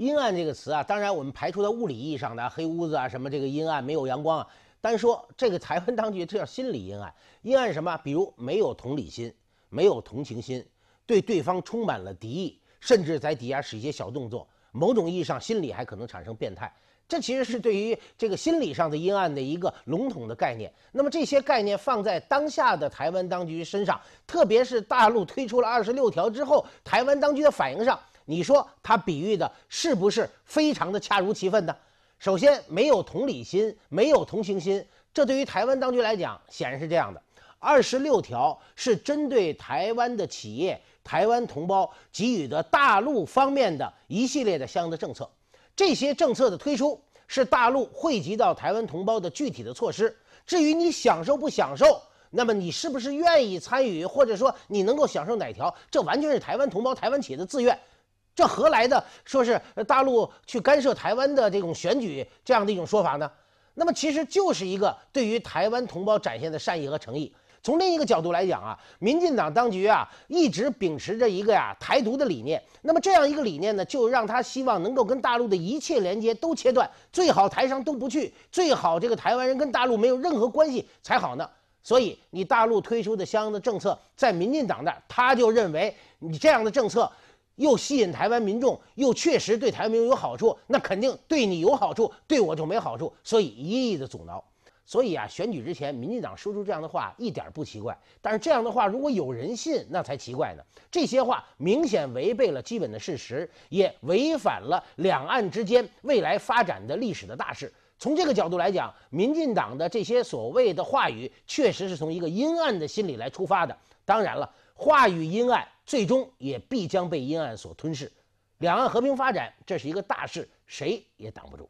阴暗这个词啊，当然我们排除在物理意义上的黑屋子啊，什么这个阴暗没有阳光啊。单说这个台湾当局，这叫心理阴暗。阴暗什么？比如没有同理心，没有同情心，对对方充满了敌意，甚至在底下使一些小动作。某种意义上，心理还可能产生变态。这其实是对于这个心理上的阴暗的一个笼统的概念。那么这些概念放在当下的台湾当局身上，特别是大陆推出了二十六条之后，台湾当局的反应上。你说他比喻的是不是非常的恰如其分呢？首先，没有同理心，没有同情心，这对于台湾当局来讲显然是这样的。二十六条是针对台湾的企业、台湾同胞给予的大陆方面的一系列的相应的政策。这些政策的推出是大陆惠及到台湾同胞的具体的措施。至于你享受不享受，那么你是不是愿意参与，或者说你能够享受哪条，这完全是台湾同胞、台湾企业的自愿。这何来的说是大陆去干涉台湾的这种选举这样的一种说法呢？那么其实就是一个对于台湾同胞展现的善意和诚意。从另一个角度来讲啊，民进党当局啊一直秉持着一个呀台独的理念。那么这样一个理念呢，就让他希望能够跟大陆的一切连接都切断，最好台商都不去，最好这个台湾人跟大陆没有任何关系才好呢。所以你大陆推出的相应的政策，在民进党儿，他就认为你这样的政策。又吸引台湾民众，又确实对台湾民众有好处，那肯定对你有好处，对我就没好处，所以一意的阻挠。所以啊，选举之前，民进党说出这样的话一点不奇怪。但是这样的话，如果有人信，那才奇怪呢。这些话明显违背了基本的事实，也违反了两岸之间未来发展的历史的大势。从这个角度来讲，民进党的这些所谓的话语，确实是从一个阴暗的心理来出发的。当然了，话语阴暗。最终也必将被阴暗所吞噬。两岸和平发展，这是一个大事，谁也挡不住。